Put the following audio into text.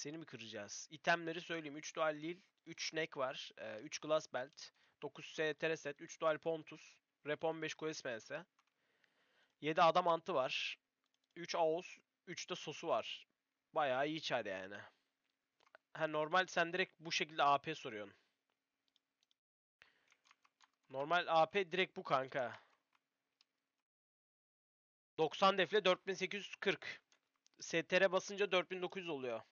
Seni mi kıracağız? İtemleri söyleyeyim. 3 dual Lil, 3 Neck var, 3 Glass Belt, 9 STR set, 3 dual Pontus, Rep 15 Questmense, 7 adam antı var, 3 Aos, 3 de sosu var. Bayağı iyi çare yani. Ha normal sen direkt bu şekilde AP soruyorsun. Normal AP direkt bu kanka. 90 defle 4840. STR basınca 4900 oluyor.